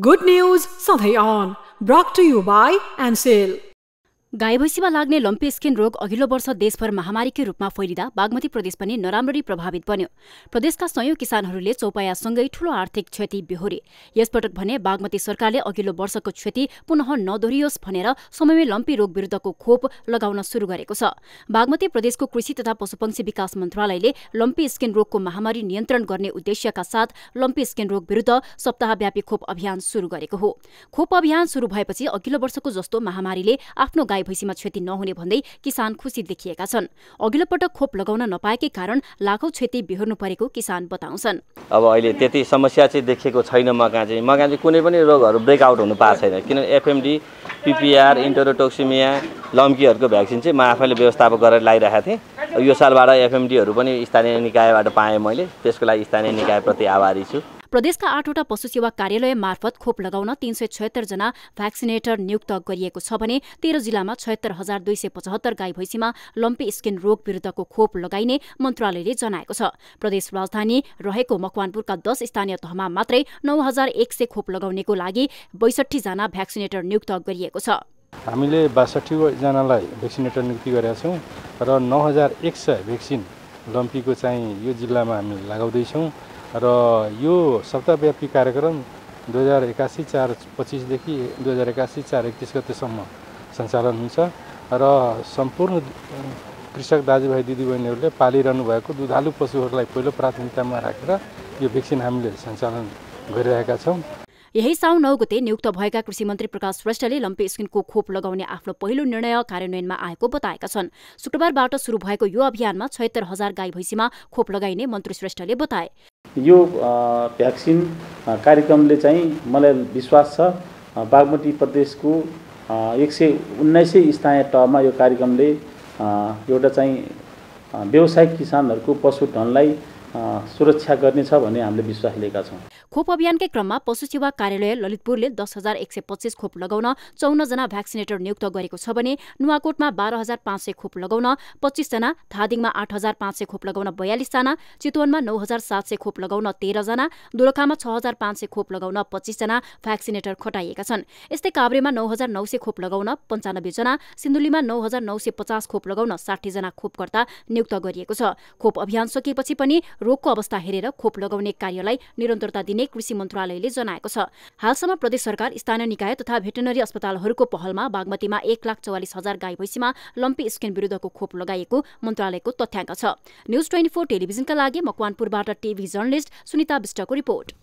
Good news, Sadhayan, brought to you by Ansil. गाई भैँसीमा लाग्ने lumpy skin रोग अघिल्लो वर्ष देशभर महामारीकै रूपमा फैलिँदा बागमती प्रदेश पनि नराम्ररी प्रभावित बन्यो प्रदेशका सयौं किसानहरूले चौपायासँगै ठूलो आर्थिक क्षति बेहोरे यसपटक भने बागमती सरकारले अघिल्लो वर्षको क्षति पुनः नदोहोरियोस् भनेर समयमै लम्पी रोग विरुद्धको खोप लगाउन सुरु गरेको छ बागमती प्रदेशको कृषि तथा पशुपक्षी विकास मन्त्रालयले लम्पी स्किन रोगको महामारी नियन्त्रण गर्ने उद्देश्यका साथ लम्पी स्किन रोग विरुद्ध सप्ताहव्यापी खोप अभियान सुरु गरेको हो खोप अभियान सुरु भएपछि अघिल्लो वर्षको जस्तो महामारीले आफ्नो गाई गाई भैँसीमा क्षति नहुने भन्दै किसान खुसी देखिएका छन् अघिल्लो पटक खोप लगाउन नपाएकै कारण लाखौँ क्षति बिहोर्नु परेको किसान बताउँछन् अब अहिले त्यति समस्या चाहिँ देखिएको छैन मगा चाहिँ मगा चाहिँ कुनै पनि रोगहरू ब्रेकआउट हुनु पाएको छैन किनभने एफएमडी पिपिआर इन्टरोटोक्सिमिया लम्कीहरूको भ्याक्सिन चाहिँ म आफैले व्यवस्थापन गरेर लगाइरहेको थिएँ यो सालबाट एफएमडीहरू पनि स्थानीय निकायबाट पाएँ मैले त्यसको लागि स्थानीय निकायप्रति आभारी छु प्रदेशका आठवटा पशु सेवा कार्यालय मार्फत खोप लगाउन तीन सय छयत्तर जना भ्याक्सिनेटर नियुक्त गरिएको छ भने तेह्र जिल्लामा छयत्तर हजार दुई सय पचहत्तर गाई भैँसीमा लम्पी स्किन रोग विरुद्धको खोप लगाइने मन्त्रालयले जनाएको छ प्रदेश राजधानी रहेको मकवानपुरका दस स्थानीय तहमा मात्रै नौ हजार एक सय खोप लगाउनेको लागि बैसठीजना भ्याक्सिनेटर नियुक्त गरिएको छ हामीले बासठीजनालाई भ्याक्सिनेटर नियुक्ति गरेका छौँ र नौ हजार एक सय भ्याक्सिन लम्पीको चाहिँ यो जिल्लामा हामी लगाउँदैछौँ र यो सप्ताहव्यापी कार्यक्रम दुई हजार एकासी चार पच्चिसदेखि दुई हजार एकासी चार एकतिस गतेसम्म सञ्चालन हुन्छ र सम्पूर्ण कृषक दाजुभाइ दिदीबहिनीहरूले पालिरहनु भएको दुधालु पशुहरूलाई पहिलो प्राथमिकतामा राखेर यो भ्याक्सिन हामीले सञ्चालन गरिरहेका छौँ यही साउ नौ गते नियुक्त भएका कृषि मन्त्री प्रकाश श्रेष्ठले लम्पे स्किनको खोप लगाउने आफ्नो पहिलो निर्णय कार्यान्वयनमा आएको बताएका छन् शुक्रबारबाट सुरु भएको यो अभियानमा छयत्तर हजार गाई भैँसीमा खोप लगाइने मन्त्री श्रेष्ठले बताए यो भ्याक्सिन कार्यक्रमले चाहिँ मलाई विश्वास छ बागमती प्रदेशको एक सय उन्नाइस स्थानीय तहमा यो कार्यक्रमले एउटा चाहिँ व्यवसायिक किसानहरूको पशुधनलाई सुरक्षा गर्नेछ भन्ने हामीले विश्वास लिएका छौँ खोप अभियानकै क्रममा पशु सेवा कार्यालय ललितपुरले दस हजार एक सय पच्चिस खोप लगाउन चौनजना भ्याक्सिनेटर नियुक्त गरेको छ भने नुवाकोटमा बाह्र हजार पाँच सय खोप लगाउन पच्चिसजना धादिङमा आठ हजार पाँच सय खोप लगाउन बयालिसजना चितवनमा नौ हजार सात सय खोप लगाउन तेह्रजना दोलखामा छ हजार पाँच सय खोप लगाउन पच्चिसजना भ्याक्सिनेटर खटाइएका छन् यस्तै काभ्रेमा नौ हजार नौ सय खोप लगाउन पन्चानब्बेजना सिन्धुलीमा नौ हजार नौ सय पचास खोप लगाउन साठीजना खोपकर्ता नियुक्त गरिएको छ खोप अभियान सकिएपछि पनि रोगको अवस्था हेरेर खोप लगाउने कार्यलाई निरन्तरता दिने कृषि मन्त्रालयले जनाएको छ हालसम्म प्रदेश सरकार स्थानीय निकाय तथा भेटेनरी अस्पतालहरूको पहलमा बागमतीमा एक लाख चौवालिस हजार गाई भैँसीमा लम्पी स्किन विरुद्धको खोप लगाइएको मन्त्रालयको तथ्याङ्क छ न्युज ट्वेन्टी फोर टेलिभिजनका लागि मकवानपुरबाट टिभी जर्नलिस्ट सुनिता विष्टको रिपोर्ट